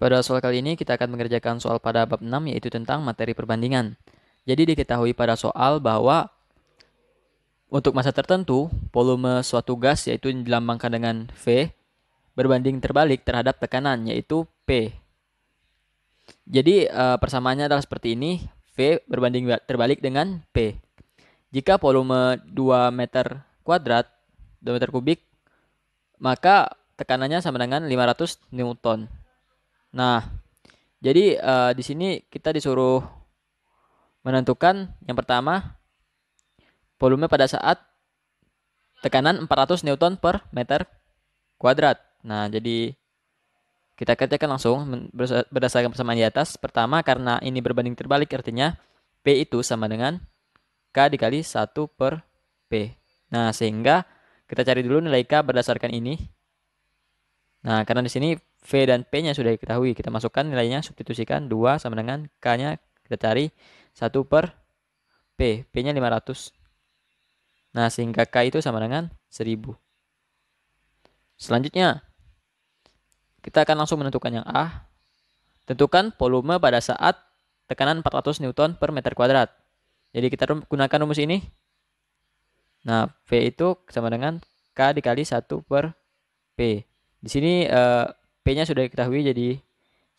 Pada soal kali ini kita akan mengerjakan soal pada bab 6 yaitu tentang materi perbandingan. Jadi diketahui pada soal bahwa untuk masa tertentu, volume suatu gas yaitu dilambangkan dengan V berbanding terbalik terhadap tekanan yaitu P. Jadi eh, persamaannya adalah seperti ini, V berbanding terbalik dengan P. Jika volume 2 meter kuadrat, 2 meter kubik, maka tekanannya sama dengan 500 Newton. Nah, jadi uh, di sini kita disuruh menentukan yang pertama volume pada saat tekanan 400 newton per meter kuadrat. Nah, jadi kita kerjakan langsung berdasarkan persamaan di atas. Pertama, karena ini berbanding terbalik, artinya P itu sama dengan K dikali 1 per P. Nah, sehingga kita cari dulu nilai K berdasarkan ini. Nah, karena di sini V dan P-nya sudah diketahui. Kita masukkan nilainya, substitusikan 2 sama dengan K-nya kita cari 1 per P. P-nya 500. Nah, sehingga K itu sama dengan 1000. Selanjutnya, kita akan langsung menentukan yang A. Tentukan volume pada saat tekanan 400 Newton per meter kuadrat. Jadi kita gunakan rumus ini. Nah, V itu sama dengan K dikali 1 per P. Di sini eh, P-nya sudah diketahui jadi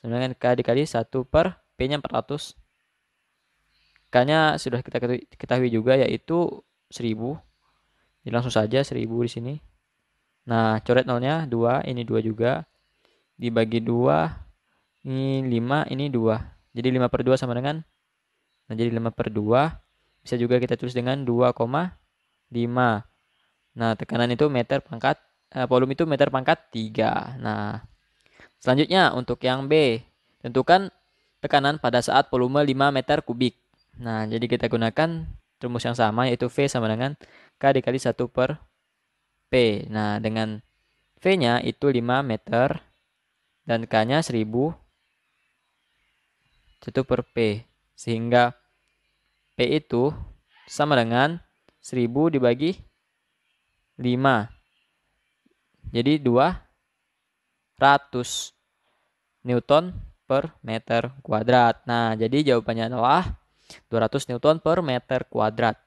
sama dengan K dikali 1 per P-nya 400. K-nya sudah kita ketahui juga yaitu 1000. Jadi langsung saja 1000 di sini. Nah, coret nolnya 2, ini 2 juga. Dibagi 2, ini 5, ini 2. Jadi 5 per 2 sama dengan, nah jadi 5 per 2. Bisa juga kita tulis dengan 2,5. Nah, tekanan itu meter pangkat, eh, volume itu meter pangkat 3. Nah, Selanjutnya untuk yang B, tentukan tekanan pada saat volume 5 meter kubik. Nah, jadi kita gunakan rumus yang sama yaitu V sama dengan K dikali 1 per P. Nah, dengan V-nya itu 5 meter dan K-nya 1000 1 per P. Sehingga P itu sama dengan 1000 dibagi 5. Jadi 2 Newton per meter kuadrat. Nah, jadi jawabannya adalah 200 Newton per meter kuadrat.